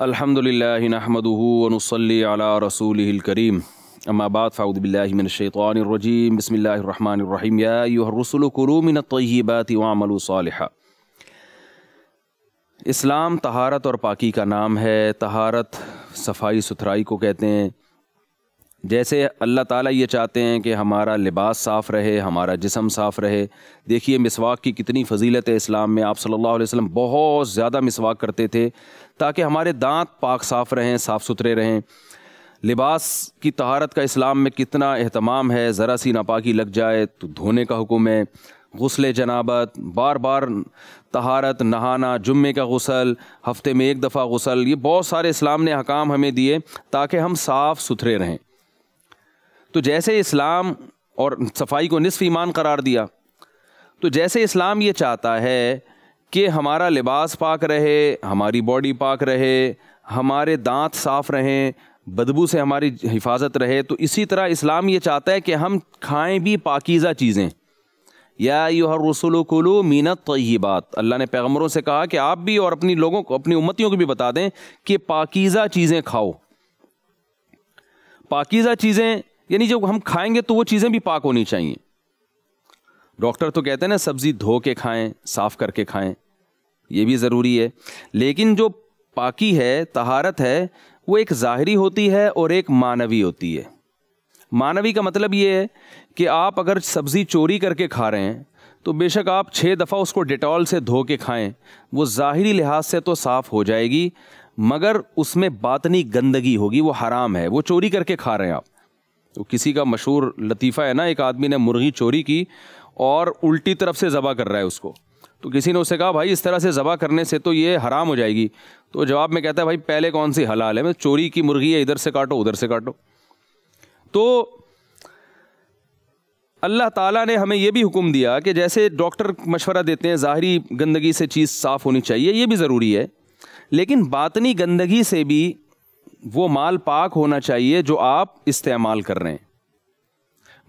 अल्हम्दुलिल्लाह नहमदुहु करीम अम्माबाद बाद फ़ाउद बिल्लाहि मिनश इस्लाम तहारत और पाकी का नाम है तहारत सफाई सुथराई को कहते हैं जैसे अल्लाह ताली ये चाहते हैं कि हमारा लिबास साफ़ रहे हमारा जिसम साफ़ रहे देखिए मिसवाक की कितनी फजीलत है इस्लाम में आप सल्ला वसम बहुत ज़्यादा मिसवाक करते थे ताकि हमारे दांत पाक साफ रहें साफ़ सुथरे रहें लिबास की तहारत का इस्लाम में कितना अहतमाम है ज़रा सी नापाकी लग जाए तो धोने का हुक्म है गसल जनाबत बार बार तहारत नहाना जुम्मे का गसल हफ्ते में एक दफ़ा गसल ये बहुत सारे इस्लाम ने हकाम हमें दिए ताकि हम साफ़ सुथरे रहें तो जैसे इस्लाम और सफाई को निसफ ईमान करार दिया तो जैसे इस्लाम ये चाहता है कि हमारा लिबास पाक रहे हमारी बॉडी पाक रहे हमारे दांत साफ रहें बदबू से हमारी हिफाजत रहे तो इसी तरह इस्लाम ये चाहता है कि हम खाएं भी पाकिज़ा चीज़ें या यूहर रसुल कुलू मीनत बात अल्लाह ने पैगम्बरों से कहा कि आप भी और अपनी लोगों को अपनी उम्मतियों को भी बता दें कि पाकिज़ा चीज़ें खाओ पाकिज़ा चीज़ें यानी जब हम खाएंगे तो वो चीज़ें भी पाक होनी चाहिए डॉक्टर तो कहते हैं ना सब्ज़ी धो के खाएँ साफ़ करके खाएँ ये भी ज़रूरी है लेकिन जो पाकी है तहारत है वो एक ज़ाहरी होती है और एक मानवी होती है मानवी का मतलब ये है कि आप अगर सब्ज़ी चोरी करके खा रहे हैं तो बेशक आप छः दफ़ा उसको डिटॉल से धो के खाएँ वो ज़ाहरी लिहाज से तो साफ़ हो जाएगी मगर उसमें बातनी गंदगी होगी वो हराम है वो चोरी करके खा रहे हैं आप तो किसी का मशहूर लतीफ़ा है ना एक आदमी ने मुर्गी चोरी की और उल्टी तरफ से ज़बा कर रहा है उसको तो किसी ने उससे कहा भाई इस तरह से ज़बा करने से तो ये हराम हो जाएगी तो जवाब में कहता है भाई पहले कौन सी हलाल है मैं चोरी की मुर्गी है इधर से काटो उधर से काटो तो अल्लाह ताला ने हमें ये भी हुक्म दिया कि जैसे डॉक्टर मशवरा देते हैं ज़ाहरी गंदगी से चीज़ साफ़ होनी चाहिए ये भी ज़रूरी है लेकिन बातनी गंदगी से भी वो माल पाक होना चाहिए जो आप इस्तेमाल कर रहे हैं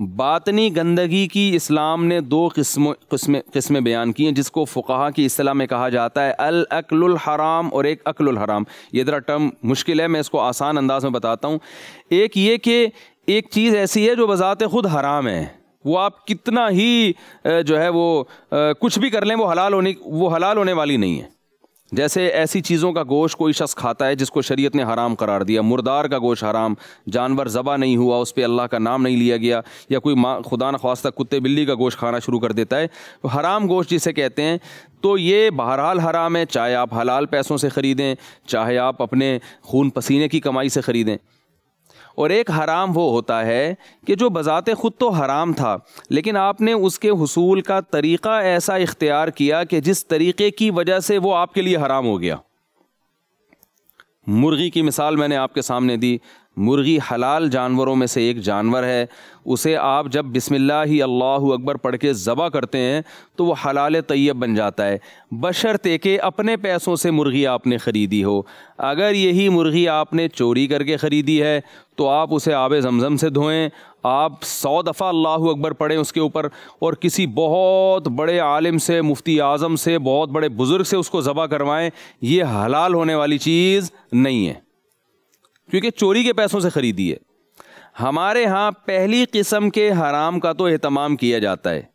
बातनी गंदगी की इस्लाम ने दो किस्मों किस्में किस्में बयान की हैं जिसको फ़ुकाहा की इस्लाम में कहा जाता है अल अकलुल हराम और एक अकलुल हराम ये ज़रा टर्म मुश्किल है मैं इसको आसान अंदाज में बताता हूँ एक ये कि एक चीज़ ऐसी है जो बज़ात ख़ुद हराम है वो आप कितना ही जो है वो कुछ भी कर लें वो हलाल होने वो हलाल होने वाली नहीं है जैसे ऐसी चीज़ों का गोश कोई शख्स खाता है जिसको शरीयत ने हराम करार दिया मुर्दार का गोश हराम जानवर ज़बा नहीं हुआ उस पर अल्लाह का नाम नहीं लिया गया या कोई माँ खुदा न खास्ता कुत्ते बिल्ली का गोश खाना शुरू कर देता है तो हराम गोश्त जिसे कहते हैं तो ये बहरहाल हराम है चाहे आप हलाल पैसों से ख़रीदें चाहे आप अपने खून पसीने की कमाई से ख़रीदें और एक हराम वो होता है कि जो बज़ात ख़ुद तो हराम था लेकिन आपने उसके हसूल का तरीक़ा ऐसा इख्तियार किया कि जिस तरीक़े की वजह से वो आपके लिए हराम हो गया मुर्गी की मिसाल मैंने आपके सामने दी मुर्गी हलाल जानवरों में से एक जानवर है उसे आप जब बिस्मिल्लाह ही अल्लाह अकबर पढ़ के ज़बा करते हैं तो वह हलाल तैयब बन जाता है बशर्ते के अपने पैसों से मुर्गी आपने ख़रीदी हो अगर यही मुर्गी आपने चोरी करके ख़रीदी है तो आप उसे आब जमज़म से धोएं आप सौ दफ़ा अल्लाह अकबर पढ़ें उसके ऊपर और किसी बहुत बड़े आलिम से मुफ्ती आज़म से बहुत बड़े बुज़ुर्ग से उसको ज़बा करवाएँ ये हलाल होने वाली चीज़ नहीं है क्योंकि चोरी के पैसों से ख़रीदी है हमारे यहाँ पहली किस्म के हराम का तो अहतमाम किया जाता है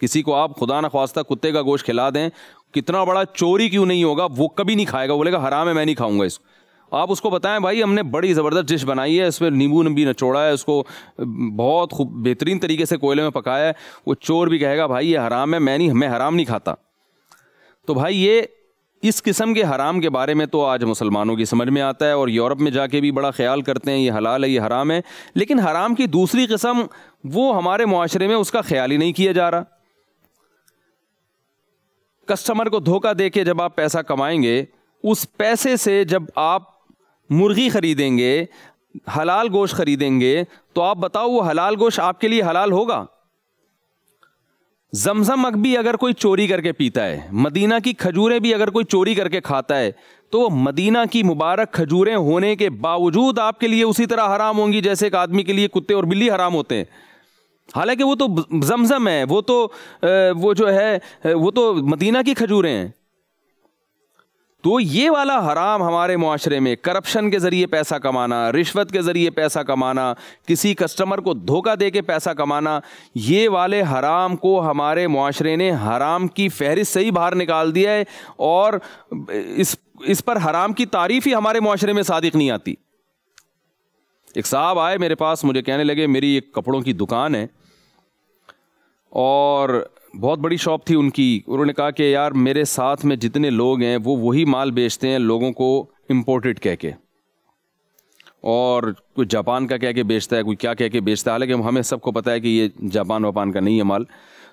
किसी को आप खुदा न खास्ता कुत्ते का गोश्त खिला दें कितना बड़ा चोरी क्यों नहीं होगा वो कभी नहीं खाएगा बोलेगा हराम है मैं नहीं खाऊंगा इसको आप उसको बताएं भाई हमने बड़ी ज़बरदस्त डिश बनाई है इसमें नींबू नंबी नचोड़ा है उसको बहुत खूब बेहतरीन तरीके से कोयले में पकाया है वो चोर भी कहेगा भाई ये हराम है मैं नहीं मैं हराम नहीं खाता तो भाई ये इस किस्म के हराम के बारे में तो आज मुसलमानों की समझ में आता है और यूरोप में जाके भी बड़ा ख्याल करते हैं ये हलाल है ये हराम है लेकिन हराम की दूसरी किस्म वो हमारे माशरे में उसका ख्याल ही नहीं किया जा रहा कस्टमर को धोखा दे के जब आप पैसा कमाएंगे उस पैसे से जब आप मुर्गी खरीदेंगे हलाल गोश्त खरीदेंगे तो आप बताओ वो हलाल गोश्त आपके लिए हलाल होगा जमजम अग भी अगर कोई चोरी करके पीता है मदीना की खजूरें भी अगर कोई चोरी करके खाता है तो मदीना की मुबारक खजूरें होने के बावजूद आपके लिए उसी तरह हराम होंगी जैसे एक आदमी के लिए कुत्ते और बिल्ली हराम होते हैं हालांकि वो तो जमजम है वो तो वो जो है वो तो मदीना की खजूरें हैं तो ये वाला हराम हमारे माशरे में करप्शन के ज़रिए पैसा कमाना रिश्वत के ज़रिए पैसा कमाना किसी कस्टमर को धोखा दे के पैसा कमाना ये वाले हराम को हमारे माशरे ने हराम की फहरिस्त से ही बाहर निकाल दिया है और इस इस पर हराम की तारीफ ही हमारे माशरे में सादिक नहीं आती एक साहब आए मेरे पास मुझे कहने लगे मेरी एक कपड़ों की दुकान है और बहुत बड़ी शॉप थी उनकी उन्होंने कहा कि यार मेरे साथ में जितने लोग हैं वो वही माल बेचते हैं लोगों को इम्पोर्टेड कह के और कोई जापान का कह के बेचता है कोई क्या कह के बेचता है हालांकि हमें सबको पता है कि ये जापान वापान का नहीं है माल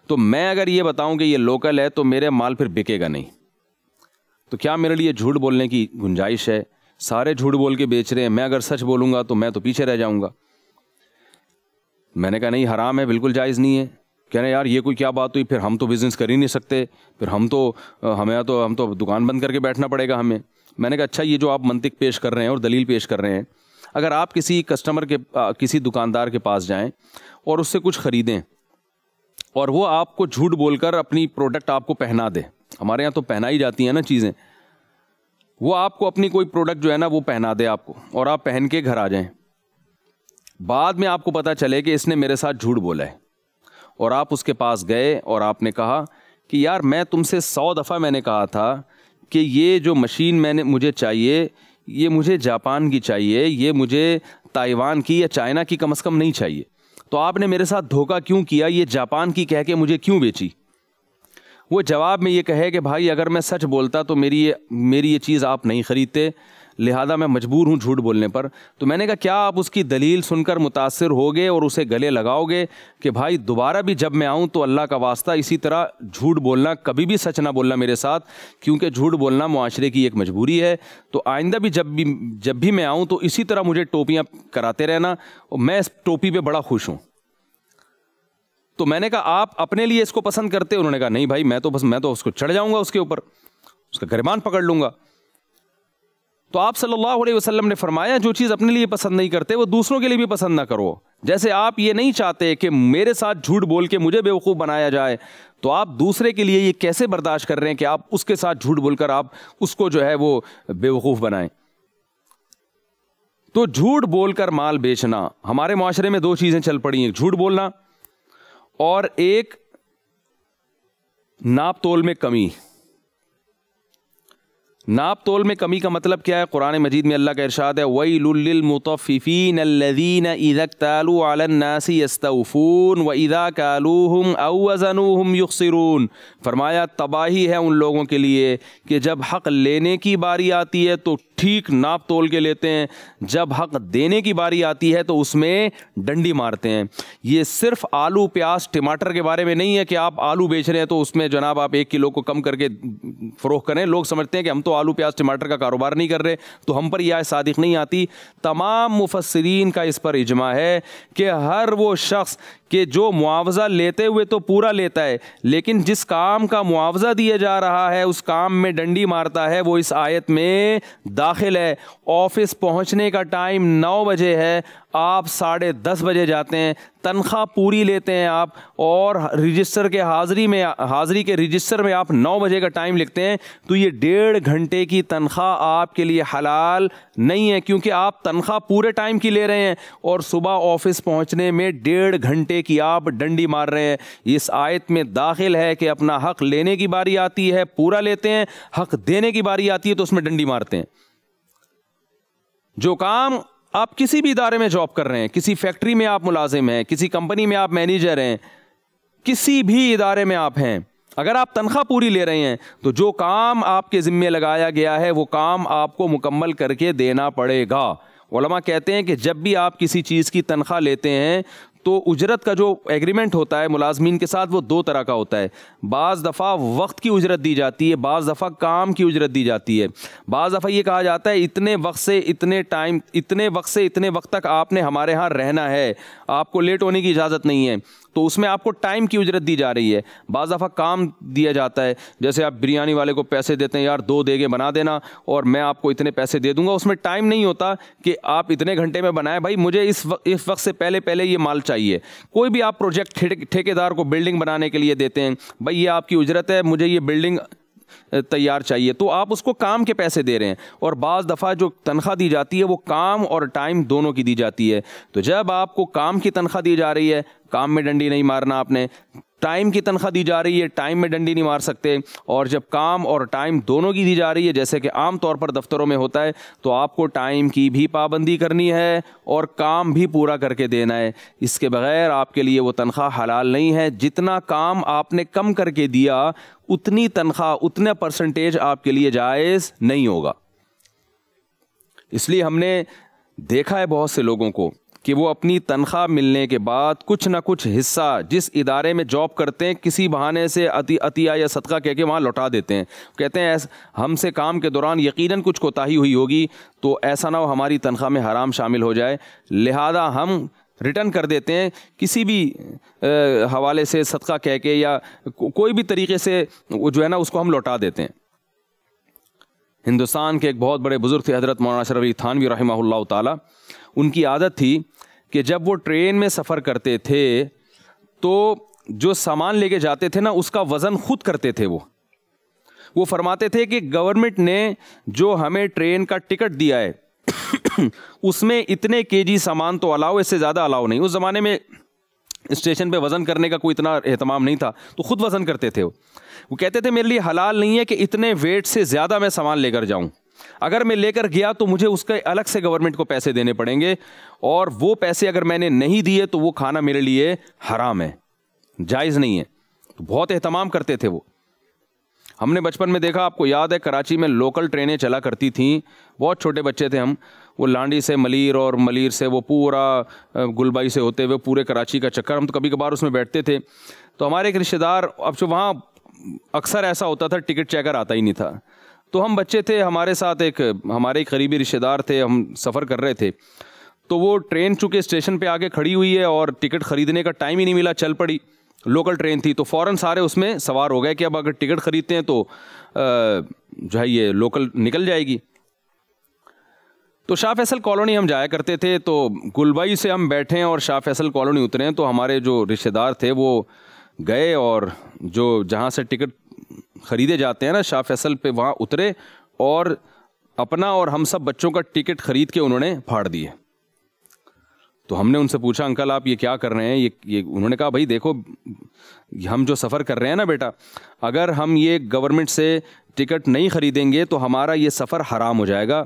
तो मैं अगर ये बताऊं कि ये लोकल है तो मेरे माल फिर बिकेगा नहीं तो क्या मेरे लिए झूठ बोलने की गुंजाइश है सारे झूठ बोल के बेच रहे हैं मैं अगर सच बोलूँगा तो मैं तो पीछे रह जाऊँगा मैंने कहा नहीं हराम है बिल्कुल जायज़ नहीं है कह रहे हैं यार ये कोई क्या बात हुई फिर हम तो बिज़नेस कर ही नहीं सकते फिर हम तो हमें तो हम तो दुकान बंद करके बैठना पड़ेगा हमें मैंने कहा अच्छा ये जो आप मंतिक पेश कर रहे हैं और दलील पेश कर रहे हैं अगर आप किसी कस्टमर के आ, किसी दुकानदार के पास जाएं और उससे कुछ ख़रीदें और वो आपको झूठ बोलकर अपनी प्रोडक्ट आपको पहना दे हमारे यहाँ तो पहना ही जाती हैं ना चीज़ें वो आपको अपनी कोई प्रोडक्ट जो है ना वो पहना दे आपको और आप पहन के घर आ जाएं बाद में आपको पता चले कि इसने मेरे साथ झूठ बोला है और आप उसके पास गए और आपने कहा कि यार मैं तुमसे सौ दफ़ा मैंने कहा था कि ये जो मशीन मैंने मुझे चाहिए ये मुझे जापान की चाहिए ये मुझे ताइवान की या चाइना की कम अज़ कम नहीं चाहिए तो आपने मेरे साथ धोखा क्यों किया ये जापान की कह के मुझे क्यों बेची वो जवाब में ये कहे कि भाई अगर मैं सच बोलता तो मेरी ये मेरी ये चीज़ आप नहीं ख़रीदते लिहाजा मैं मजबूर हूँ झूठ बोलने पर तो मैंने कहा क्या आप उसकी दलील सुनकर मुतासर होगे और उसे गले लगाओगे कि भाई दोबारा भी जब मैं आऊँ तो अल्लाह का वास्ता इसी तरह झूठ बोलना कभी भी सच ना बोलना मेरे साथ क्योंकि झूठ बोलना माशरे की एक मजबूरी है तो आइंदा भी जब भी जब भी मैं आऊँ तो इसी तरह मुझे टोपियाँ कराते रहना और मैं इस टोपी पर बड़ा खुश हूँ तो मैंने कहा आप अपने लिए इसको पसंद करते उन्होंने कहा नहीं भाई मैं तो बस मैं तो उसको चढ़ जाऊंगा उसके ऊपर उसका गरिमान पकड़ लूंगा तो आप सल्लल्लाहु अलैहि वसल्लम ने फरमाया जो चीज़ अपने लिए पसंद नहीं करते वो दूसरों के लिए भी पसंद ना करो जैसे आप ये नहीं चाहते कि मेरे साथ झूठ बोल के मुझे बेवकूफ़ बनाया जाए तो आप दूसरे के लिए ये कैसे बर्दाश्त कर रहे हैं कि आप उसके साथ झूठ बोलकर आप उसको जो है वो बेवकूफ़ बनाएं तो झूठ बोलकर माल बेचना हमारे माशरे में दो चीज़ें चल पड़ी हैं झूठ बोलना और एक नाप तोल में कमी नाप तोल में कमी का मतलब क्या है कुरान मजीद में अल्लाह का इरशाद है वही अल्लदीन इदक तालू आलन्नासी यस्तफ़ून व इदा कालूहम अवज़नूहम युखसरून फरमाया तबाही है उन लोगों के लिए कि जब हक लेने की बारी आती है तो ठीक नाप तोल के लेते हैं जब हक देने की बारी आती है तो उसमें डंडी मारते हैं ये सिर्फ आलू प्याज टमाटर के बारे में नहीं है कि आप आलू बेच रहे हैं तो उसमें जनाब आप एक किलो को कम करके फ़रोख करें लोग समझते हैं कि हम तो आलू प्याज टमाटर का कारोबार नहीं कर रहे तो हम पर यह सादिक नहीं आती तमाम मुफसरीन का इस पर इजमा है कि हर वो शख्स कि जो मुआवजा लेते हुए तो पूरा लेता है लेकिन जिस काम का मुआवजा दिया जा रहा है उस काम में डंडी मारता है वो इस आयत में दाखिल है ऑफिस पहुंचने का टाइम नौ बजे है आप साढ़े दस बजे जाते हैं तनख्वाह पूरी लेते हैं आप और रजिस्टर के हाज़री में हाज़री के रजिस्टर में आप नौ बजे का टाइम लिखते हैं तो ये डेढ़ घंटे की तनख्वाह आपके लिए हलाल नहीं है क्योंकि आप तनख्वाह पूरे टाइम की ले रहे हैं और सुबह ऑफिस पहुंचने में डेढ़ घंटे की आप डंडी मार रहे हैं इस आयत में दाखिल है कि अपना हक लेने की बारी आती है पूरा लेते हैं हक देने की बारी आती है तो उसमें डंडी मारते हैं जो काम आप किसी भी इदारे में जॉब कर रहे हैं किसी फैक्ट्री में आप मुलाजिम हैं किसी कंपनी में आप मैनेजर हैं किसी भी इदारे में आप हैं अगर आप तनख्वाह पूरी ले रहे हैं तो जो काम आपके ज़िम्मे लगाया गया है वो काम आपको मुकम्मल करके देना पड़ेगा कहते हैं कि जब भी आप किसी चीज़ की तनख्वाह लेते हैं तो उजरत का जो एग्रीमेंट होता है मुलाजमीन के साथ वो दो तरह का होता है बाज़ दफ़ा वक्त की उजरत दी जाती है बाज़ दफ़ा काम की उजरत दी जाती है बाज़ दफ़ा ये कहा जाता है इतने वक्त से इतने टाइम इतने वक्त से इतने वक्त तक आपने हमारे यहाँ रहना है आपको लेट होने की इजाज़त नहीं है तो उसमें आपको टाइम की उजरत दी जा रही है बज़ दफ़ा काम दिया जाता है जैसे आप बिरयानी वाले को पैसे देते हैं यार दो देगे बना देना और मैं आपको इतने पैसे दे दूंगा उसमें टाइम नहीं होता कि आप इतने घंटे में बनाएं भाई मुझे इस वक्त इस वक्त से पहले पहले ये माल चाहिए कोई भी आप प्रोजेक्ट ठेकेदार को बिल्डिंग बनाने के लिए देते हैं भाई ये आपकी उजरत है मुझे ये बिल्डिंग तैयार चाहिए तो आप उसको काम के पैसे दे रहे हैं और बज़ दफ़ा जो तनख्वाह दी जाती है वो काम और टाइम दोनों की दी जाती है तो जब आपको काम की तनख्वाह दी जा रही है काम में डंडी नहीं मारना आपने टाइम की तनख्वाह दी जा रही है टाइम में डंडी नहीं मार सकते और जब काम और टाइम दोनों की दी जा रही है जैसे कि आम तौर पर दफ्तरों में होता है तो आपको टाइम की भी पाबंदी करनी है और काम भी पूरा करके देना है इसके बगैर आपके लिए वो तनख्वाह हलाल नहीं है जितना काम आपने कम करके दिया उतनी तनख्वाह उतना परसेंटेज आपके लिए जायज़ नहीं होगा इसलिए हमने देखा है बहुत से लोगों को कि वो अपनी तनख्वाह मिलने के बाद कुछ ना कुछ हिस्सा जिस इदारे में जॉब करते हैं किसी बहाने से अति अतिया या सदका कह के वहाँ लौटा देते हैं कहते हैं हमसे काम के दौरान यकीनन कुछ कोताही हुई होगी तो ऐसा ना हो हमारी तनख्वाह में हराम शामिल हो जाए लिहाजा हम रिटर्न कर देते हैं किसी भी हवाले से सदका कह के या को, कोई भी तरीके से जो है ना उसको हम लौटा देते हैं हिंदुस्तान के एक बहुत बड़े बुज़ुर्ग थे हज़रत मौलाना शरफ थानवी रही ताला उनकी आदत थी कि जब वो ट्रेन में सफ़र करते थे तो जो सामान लेके जाते थे ना उसका वज़न खुद करते थे वो वो फरमाते थे कि गवर्नमेंट ने जो हमें ट्रेन का टिकट दिया है उसमें इतने केजी सामान तो अलाउ इससे ज़्यादा अलाउ नहीं उस ज़माने में स्टेशन पे वज़न करने का कोई इतना अहतमाम नहीं था तो ख़ुद वज़न करते थे वो वो कहते थे मेरे लिए हलाल नहीं है कि इतने वेट से ज़्यादा मैं सामान लेकर जाऊँ अगर मैं लेकर गया तो मुझे उसके अलग से गवर्नमेंट को पैसे देने पड़ेंगे और वो पैसे अगर मैंने नहीं दिए तो वो खाना मेरे लिए हराम है जायज़ नहीं है तो बहुत अहतमाम करते थे वो हमने बचपन में देखा आपको याद है कराची में लोकल ट्रेनें चला करती थीं बहुत छोटे बच्चे थे हम वो लांडी से मलीर और मलीर से वो पूरा गुलबाई से होते हुए पूरे कराची का चक्कर हम तो कभी कभार उसमें बैठते थे तो हमारे एक रिश्तेदार अब जो वहाँ अक्सर ऐसा होता था टिकट चेकर आता ही नहीं था तो हम बच्चे थे हमारे साथ एक हमारे करीबी रिश्तेदार थे हम सफ़र कर रहे थे तो वो ट्रेन चूँकि स्टेशन पे आके खड़ी हुई है और टिकट ख़रीदने का टाइम ही नहीं मिला चल पड़ी लोकल ट्रेन थी तो फ़ौरन सारे उसमें सवार हो गए कि अब अगर टिकट ख़रीदते हैं तो जो है ये लोकल निकल जाएगी तो शाह फैसल कॉलोनी हम जाया करते थे तो गुलबाई से हम बैठे और शाह फैसल कॉलोनी उतरे हैं तो हमारे जो रिश्तेदार थे वो गए और जो जहाँ से टिकट ख़रीदे जाते हैं ना शाह फैसल पे वहाँ उतरे और अपना और हम सब बच्चों का टिकट खरीद के उन्होंने फाड़ दिए तो हमने उनसे पूछा अंकल आप ये क्या कर रहे हैं ये ये उन्होंने कहा भाई देखो हम जो सफ़र कर रहे हैं ना बेटा अगर हम ये गवर्नमेंट से टिकट नहीं ख़रीदेंगे तो हमारा ये सफ़र हराम हो जाएगा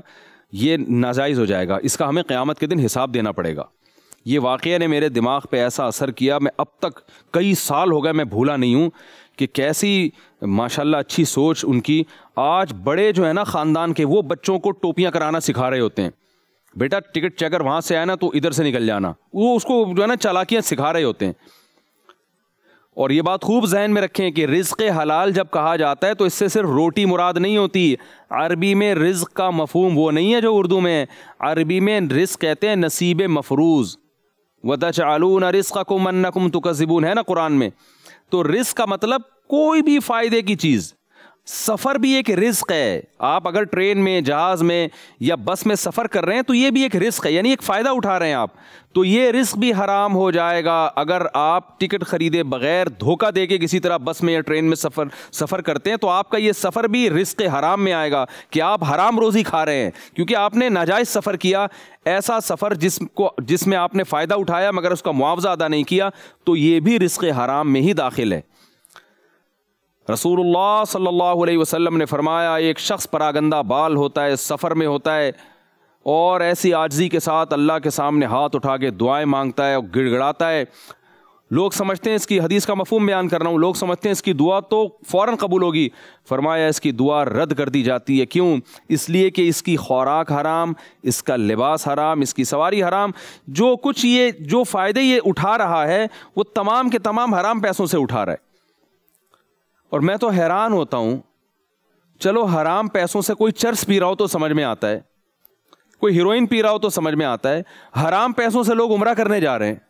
ये नाजायज़ हो जाएगा इसका हमें क़्यामत के दिन हिसाब देना पड़ेगा ये वाक़ ने मेरे दिमाग पे ऐसा असर किया मैं अब तक कई साल हो गए मैं भूला नहीं हूँ कि कैसी माशाल्लाह अच्छी सोच उनकी आज बड़े जो है ना ख़ानदान के वो बच्चों को टोपियाँ कराना सिखा रहे होते हैं बेटा टिकट चेकर वहाँ से आया ना तो इधर से निकल जाना वो उसको जो है ना चालाकियाँ सिखा रहे होते हैं और ये बात खूब जहन में रखें कि रिज़ हलाल जब कहा जाता है तो इससे सिर्फ रोटी मुराद नहीं होती अरबी में रिज का मफहम वो नहीं है जो उर्दू में अरबी में रिज कहते हैं नसीब मफरूज वदा न रिस्क को मन्नकुम तुकजिबून है ना कुरान में तो रिस्क का मतलब कोई भी फायदे की चीज सफर भी एक रिस्क है आप अगर ट्रेन में जहाज में या बस में सफर कर रहे हैं तो ये भी एक रिस्क है यानी एक फायदा उठा रहे हैं आप तो ये रिस्क भी हराम हो जाएगा अगर आप टिकट खरीदे बगैर धोखा दे के किसी तरह बस में या ट्रेन में सफर सफर करते हैं तो आपका ये सफर भी रिस्क हराम में आएगा कि आप हराम रोजी खा रहे हैं क्योंकि आपने नाजायज सफर किया ऐसा सफर जिसको जिसमें आपने फायदा उठाया मगर उसका मुआवजा अदा नहीं किया तो ये भी रिस्क हराम में ही दाखिल है रसूलुल्लाह सल्लल्लाहु अलैहि वसल्लम ने फरमाया एक शख्स परागंदा बाल होता है सफ़र में होता है और ऐसी आजजी के साथ अल्लाह के सामने हाथ उठा के दुआएँ मांगता है और गिड़गड़ाता है लोग समझते हैं इसकी हदीस का मफहम बयान कर रहा हूँ लोग समझते हैं इसकी दुआ तो फ़ौर कबूल होगी फरमाया इसकी दुआ रद्द कर दी जाती है क्यों इसलिए कि इसकी खुराक हराम इसका लिबास हराम इसकी सवारी हराम जो कुछ ये जो फ़ायदे ये उठा रहा है वो तमाम के तमाम हराम पैसों से उठा रहा है और मैं तो हैरान होता हूं चलो हराम पैसों से कोई चर्स पी रहा हो तो समझ में आता है कोई हीरोइन पी रहा हो तो समझ में आता है हराम पैसों से लोग उमरा करने जा रहे हैं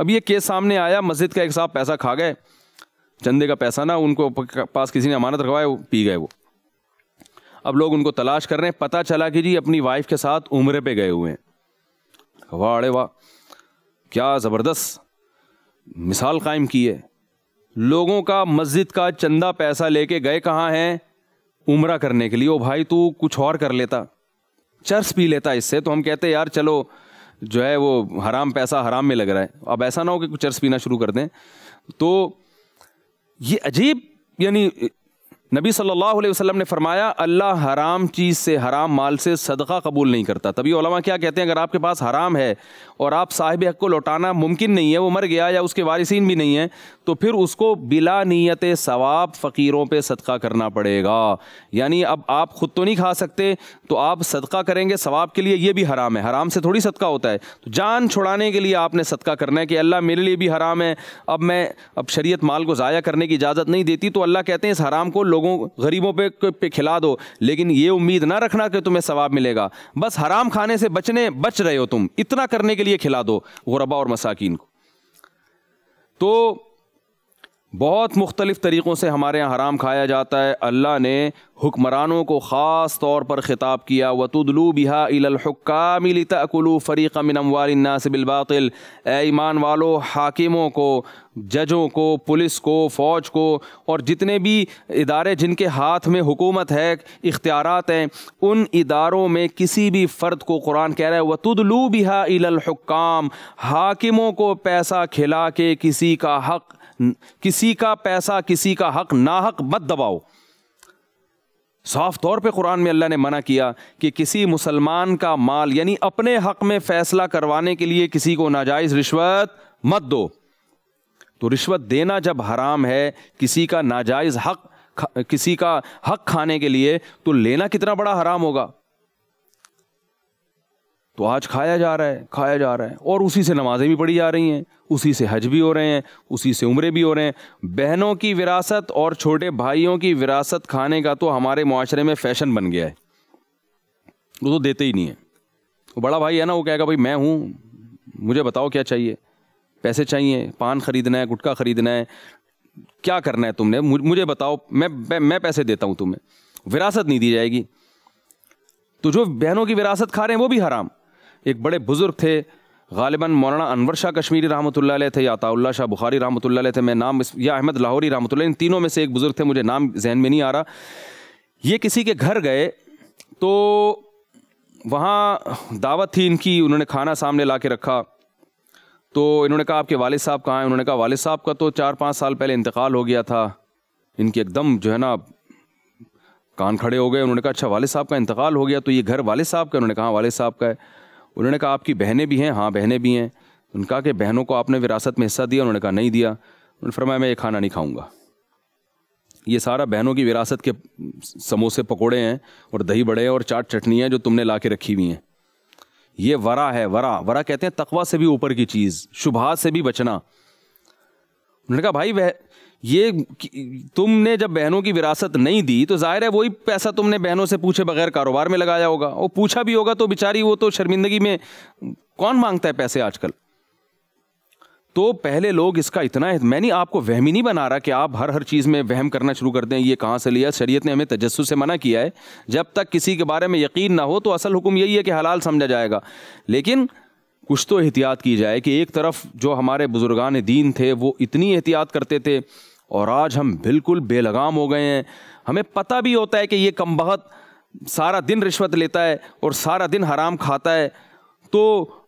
अब ये केस सामने आया मस्जिद का एक साहब पैसा खा गए चंदे का पैसा ना उनको पास किसी ने अमानत रखवाया पी गए वो अब लोग उनको तलाश कर रहे हैं पता चला कि जी अपनी वाइफ के साथ उम्र पे गए हुए हैं वाह अरे वाह क्या ज़बरदस्त मिसाल कायम की है लोगों का मस्जिद का चंदा पैसा लेके गए कहाँ हैं उम्र करने के लिए ओ भाई तू कुछ और कर लेता चर्स पी लेता इससे तो हम कहते यार चलो जो है वो हराम पैसा हराम में लग रहा है अब ऐसा ना हो कि कुछ चर्स पीना शुरू कर दें तो ये अजीब यानी नबी सल्लल्लाहु अलैहि वसल्लम ने फरमाया अल्लाह हराम चीज़ से हराम माल से सदका कबूल नहीं करता तभी ओलमा क्या कहते हैं अगर आपके पास हराम है और आप साहिब हक को लौटाना मुमकिन नहीं है वो मर गया या उसके वारिसन भी नहीं है तो फिर उसको बिला नीयत सवाब फ़कीरों पे सदका करना पड़ेगा यानी अब आप ख़ुद तो नहीं खा सकते तो आप सदका करेंगे सवाब के लिए ये भी हराम है हराम से थोड़ी सदका होता है तो जान छुड़ाने के लिए आपने सदका करना है कि अल्लाह मेरे लिए भी हराम है अब मैं अब शरीयत माल को ज़ाया करने की इजाज़त नहीं देती तो अल्लाह कहते हैं इस हराम को लोगों गरीबों पर पे खिला दो लेकिन ये उम्मीद ना रखना कि तुम्हें सवाब मिलेगा बस हराम खाने से बचने बच रहे हो तुम इतना करने के लिए खिला दो गुरबा और मसाकिन को तो बहुत मुख्तलिफ़ तरीक़ों से हमारे यहाँ हराम खाया जाता है अल्लाह ने हुक्मरानों को ख़ास तौर पर ख़िताब किया वतुदलू बिहा इलहकामिल तकलू फ़रीक़ मिनवारनासबिलबातिल ईमान वालो हाकिमों को जजों को पुलिस को फ़ौज को और जितने भी इदारे जिनके हाथ में हुकूमत है इख्तियार हैं उन इदारों में किसी भी फ़र्द को कुरान कह रहा है वतुदलू बिहा इलहकाम हाकिमों को पैसा खिला के किसी का हक़ किसी का पैसा किसी का हक ना हक मत दबाओ साफ तौर पे कुरान में अल्लाह ने मना किया कि किसी मुसलमान का माल यानी अपने हक में फैसला करवाने के लिए किसी को नाजायज़ रिश्वत मत दो तो रिश्वत देना जब हराम है किसी का नाजायज़ हक किसी का हक खाने के लिए तो लेना कितना बड़ा हराम होगा तो आज खाया जा रहा है खाया जा रहा है और उसी से नमाज़ें भी पढ़ी जा रही हैं उसी से हज भी हो रहे हैं उसी से उम्रें भी हो रहे हैं बहनों की विरासत और छोटे भाइयों की विरासत खाने का तो हमारे माशरे में फ़ैशन बन गया है वो तो देते ही नहीं है वो बड़ा भाई है ना वो कहेगा भाई मैं हूँ मुझे बताओ क्या चाहिए पैसे चाहिए पान ख़रीदना है गुटखा ख़रीदना है क्या करना है तुमने मुझे बताओ मैं मैं पैसे देता हूँ तुम्हें विरासत नहीं दी जाएगी तो जो बहनों की विरासत खा रहे हैं वो भी हराम एक बड़े बुज़ुर्ग थे गालिबा मौलाना अनवर शाह कश्मीरी रहमत थे या शाह बुखारी रहमत थे मैं नाम या अहमद लाहौरी रहमत इन तीनों में से एक बुज़ुर्ग थे मुझे नाम जहन में नहीं आ रहा ये किसी के घर गए तो वहाँ दावत थी इनकी उन्होंने खाना सामने ला के रखा तो इन्होंने कहा आपके वालद साहब कहाँ हैं उन्होंने कहा वालद साहब का तो चार पाँच साल पहले इंतकाल हो गया था इनके एकदम जो है ना कान खड़े हो गए उन्होंने कहा अच्छा वालद साहब का इंतकाल हो गया तो ये घर वालद साहब का उन्होंने कहा वालद साहब का है उन्होंने कहा आपकी बहनें भी हैं हाँ बहनें भी हैं उन्होंने कहा कि बहनों को आपने विरासत में हिस्सा दिया उन्होंने कहा नहीं दिया उन्होंने फरमाया मैं ये खाना नहीं खाऊंगा ये सारा बहनों की विरासत के समोसे पकोड़े हैं और दही बड़े हैं और चाट चटनी है जो तुमने ला के रखी हुई हैं ये वरा है वरा वरा कहते हैं तकवा से भी ऊपर की चीज़ शुभा से भी बचना उन्होंने कहा भाई वह ये तुमने जब बहनों की विरासत नहीं दी तो जाहिर है वही पैसा तुमने बहनों से पूछे बगैर कारोबार में लगाया होगा और पूछा भी होगा तो बेचारी वो तो शर्मिंदगी में कौन मांगता है पैसे आजकल तो पहले लोग इसका इतना है मैं नहीं आपको वहमी नहीं बना रहा कि आप हर हर चीज़ में वहम करना शुरू कर दें ये कहाँ से लिया शरीयत ने हमें तजस्स से मना किया है जब तक किसी के बारे में यकीन ना हो तो असल हुक्म यही है कि हलाल समझा जाएगा लेकिन कुछ तो एहतियात की जाए कि एक तरफ जो हमारे बुजुर्गान दीन थे वो इतनी एहतियात करते थे और आज हम बिल्कुल बेलगाम हो गए हैं हमें पता भी होता है कि ये कम सारा दिन रिश्वत लेता है और सारा दिन हराम खाता है तो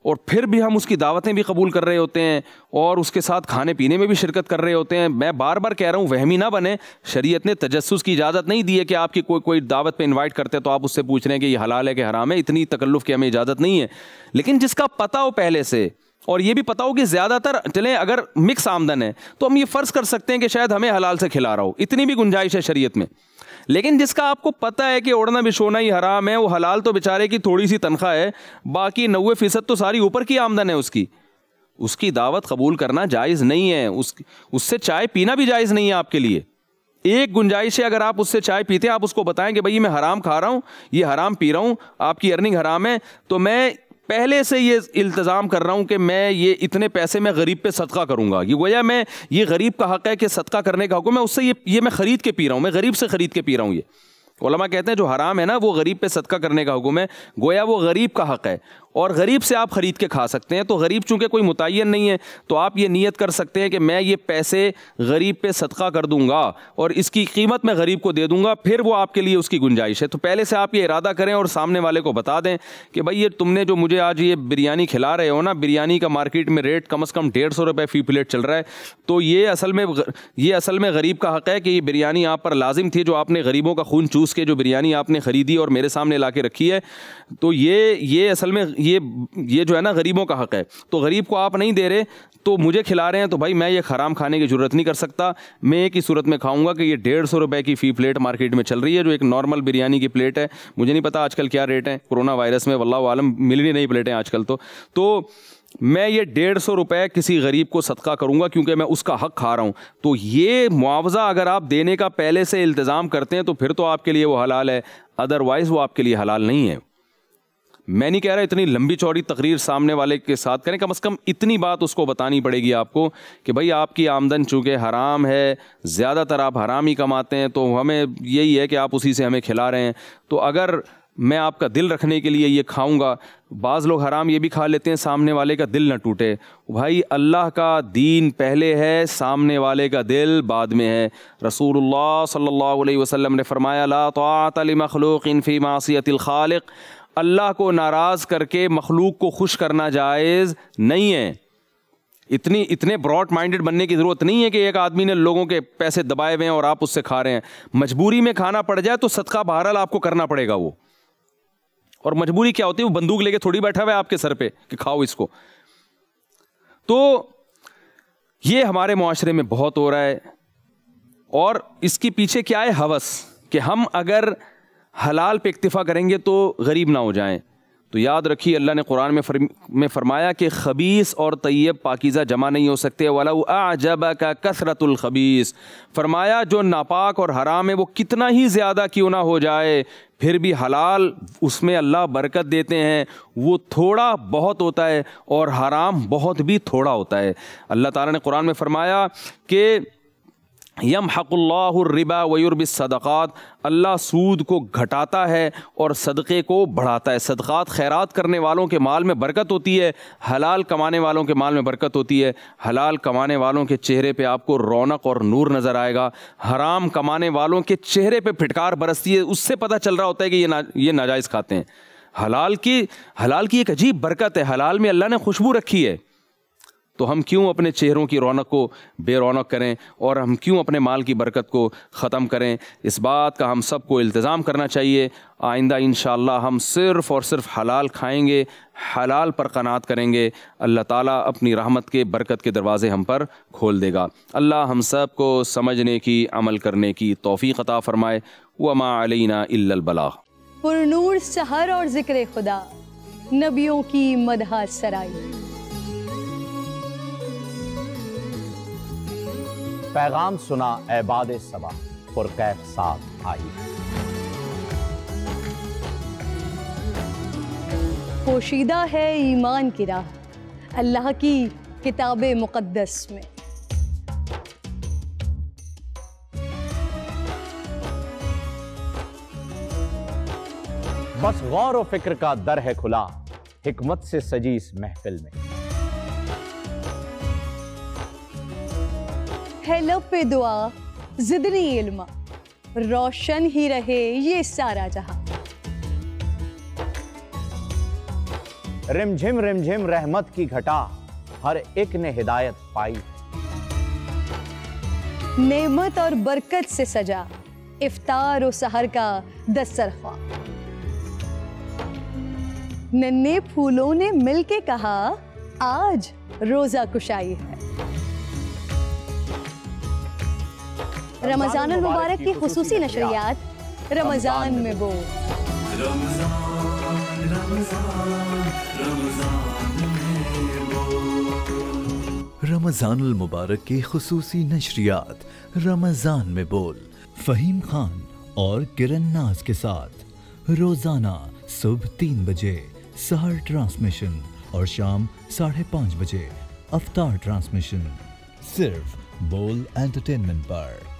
और फिर भी हम उसकी दावतें भी कबूल कर रहे होते हैं और उसके साथ खाने पीने में भी शिरकत कर रहे होते हैं मैं बार बार कह रहा हूँ वहमी ना बने शरीयत ने तजस्स की इजाज़त नहीं दी है कि आपकी कोई कोई दावत पे इनवाइट करते हैं तो आप उससे पूछ रहे हैं कि ये हलाल है कि हराम है इतनी तकल्लुफ़ की हमें इजाज़त नहीं है लेकिन जिसका पता हो पहले से और ये भी पता हो कि ज़्यादातर चलें अगर मिक्स आमदन है तो हम ये फ़र्ज़ कर सकते हैं कि शायद हमें हलाल से खिला रहा हो इतनी भी गुंजाइश है शरीयत में लेकिन जिसका आपको पता है कि ओढ़ना बिछोना ही हराम है वो हलाल तो बेचारे की थोड़ी सी तनख्वाह है बाकी नबे फ़ीसद तो सारी ऊपर की आमदन है उसकी उसकी दावत कबूल करना जायज़ नहीं है उस उससे चाय पीना भी जायज़ नहीं है आपके लिए एक गुंजाइश है अगर आप उससे चाय पीते हैं आप उसको बताएं कि भाई मैं हराम खा रहा हूँ ये हराम पी रहा हूँ आपकी अर्निंग हराम है तो मैं पहले से ये इल्तज़ाम कर रहा हूँ कि मैं ये इतने पैसे मैं गरीब पे सदका करूँगा ये गोया मैं ये गरीब का हक़ है कि सदका करने का हुक्म मैं उससे ये ये मैं ख़रीद के पी रहा हूँ मैं गरीब से ख़रीद के पी रहा हूँ ये कहते हैं जो हराम है ना वो गरीब पे सदका करने का हुक्म है गोया वो गरीब का हक़ है और गरीब से आप ख़रीद के खा सकते हैं तो गरीब चूँकि कोई मुतन नहीं है तो आप ये नीयत कर सकते हैं कि मैं ये पैसे गरीब पे सदका कर दूंगा और इसकी कीमत मैं गरीब को दे दूंगा फिर वो आपके लिए उसकी गुंजाइश है तो पहले से आप ये इरादा करें और सामने वाले को बता दें कि भाई ये तुमने जो मुझे आज ये बिरयानी खिला रहे हो ना बिरयानी का मार्केट में रेट कम अज़ कम डेढ़ सौ रुपये फ़ी प्लेट चल रहा है तो ये असल में ये असल में गरीब का हक़ है कि ये बिरयानी आप पर लाजिम थी जो आपने गरीबों का खून चूस के जो बिरयानी आपने ख़रीदी और मेरे सामने ला के रखी है तो ये ये असल में ये ये जो है ना गरीबों का हक है तो गरीब को आप नहीं दे रहे तो मुझे खिला रहे हैं तो भाई मैं ये हराम खाने की जरूरत नहीं कर सकता मैं एक ही सूरत में खाऊंगा कि ये डेढ़ सौ रुपये की फ़ी प्लेट मार्केट में चल रही है जो एक नॉर्मल बिरयानी की प्लेट है मुझे नहीं पता आजकल क्या रेट है कोरोना वायरस में वल्ला आलम मिल रही नहीं प्लेटें आजकल तो, तो मैं ये डेढ़ सौ रुपये किसी गरीब को सदका करूंगा क्योंकि मैं उसका हक खा रहा हूं तो ये मुआवजा अगर आप देने का पहले से इल्तज़ाम करते हैं तो फिर तो आपके लिए वो हलाल है अदरवाइज़ वो आपके लिए हलाल नहीं है मैं नहीं कह रहा इतनी लंबी चौड़ी तकरीर सामने वाले के साथ करें कम अज़ कम इतनी बात उसको बतानी पड़ेगी आपको कि भाई आपकी आमदन चूँकि हराम है ज़्यादातर आप हराम ही कमाते हैं तो हमें यही है कि आप उसी से हमें खिला रहे हैं तो अगर मैं आपका दिल रखने के लिए ये खाऊंगा बाज़ लोग हराम ये भी खा लेते हैं सामने वाले का दिल ना टूटे भाई अल्लाह का दीन पहले है सामने वाले का दिल बाद में है रसूलुल्लाह सल्लल्लाहु अलैहि वसल्लम ने फरमाया ला तो मखलूक इनफ़ी मासीतिल खालिक अल्लाह को नाराज़ करके मखलूक को खुश करना जायज़ नहीं है इतनी इतने ब्रॉड माइंडेड बनने की ज़रूरत नहीं है कि एक आदमी ने लोगों के पैसे दबाए हुए हैं और आप उससे खा रहे हैं मजबूरी में खाना पड़ जाए तो सदका बहरहाल आपको करना पड़ेगा वो और मजबूरी क्या होती है वो बंदूक लेके थोड़ी बैठा हुआ है आपके सर पे कि खाओ इसको तो ये हमारे माशरे में बहुत हो रहा है और इसके पीछे क्या है हवस कि हम अगर हलाल पे इक्तफ़ा करेंगे तो गरीब ना हो जाएं तो याद रखिए अल्लाह ने कुरान में फर, में फरमाया कि खबीस और तैयब पाकिज़ा जमा नहीं हो सकते वाला जब का कसरतुलखबीस फरमाया जो नापाक और हराम है वो कितना ही ज़्यादा क्यों ना हो जाए फिर भी हलाल उसमें अल्लाह बरकत देते हैं वो थोड़ा बहुत होता है और हराम बहुत भी थोड़ा होता है अल्लाह ताला ने कुरान में फरमाया कि यम हकुल्लाबा सदक़ात अल्लाह सूद को घटाता है और सदक़े को बढ़ाता है सदक़ात खैरात करने वालों के माल में बरकत होती है हलाल कमाने वालों के माल में बरकत होती है हलाल कमाने वालों के चेहरे पे आपको रौनक और नूर नज़र आएगा हराम कमाने वालों के चेहरे पे फिटकार बरसती है उससे पता चल रहा होता है कि ये ना ये नाजायज़ खाते हैं हलाल की हलाल की एक अजीब बरकत है हलाल में अल्लाह ने खुशबू रखी है तो हम क्यों अपने चेहरों की रौनक को बेरौनक करें और हम क्यों अपने माल की बरकत को ख़त्म करें इस बात का हम सबको इल्तज़ाम करना चाहिए आइंदा इन हम सिर्फ़ और सिर्फ हलाल खाएंगे हलाल पर कनात करेंगे अल्लाह ताला अपनी रहमत के बरकत के दरवाज़े हम पर खोल देगा अल्लाह हम सब को समझने की अमल करने की तोफ़ी क़ता फ़रमाए वमा अलबला इल्लबला और ज़िक्र खुदा नबियों की मदहा सराई पैगाम सुना एबाद सबा पुरकैफ साफ आई पोशीदा है ईमान की राह अल्लाह की किताब मुक़दस में बस गौर व फिक्र का दर है खुला हिकमत से सजी इस महफिल में है लब दुआ जिदनी इल्मा रोशन ही रहे ये सारा जहां रिमझिम रिमझिम रहमत की घटा हर एक ने हिदायत पाई नेमत और बरकत से सजा इफ्तार और सहर का दस्तरख्वा नन्हे फूलों ने मिलके कहा आज रोजा कुशाई है रमजान मुबारक की खसूसी नशरियात रमजान में वो रमजान मुबारक के खसूसी नशरियात रमजान में बोल फहीम खान और किरण नाज के साथ रोजाना सुबह तीन बजे सहर ट्रांसमिशन और शाम साढ़े पाँच बजे अवतार ट्रांसमिशन सिर्फ बोल एंटरटेनमेंट पर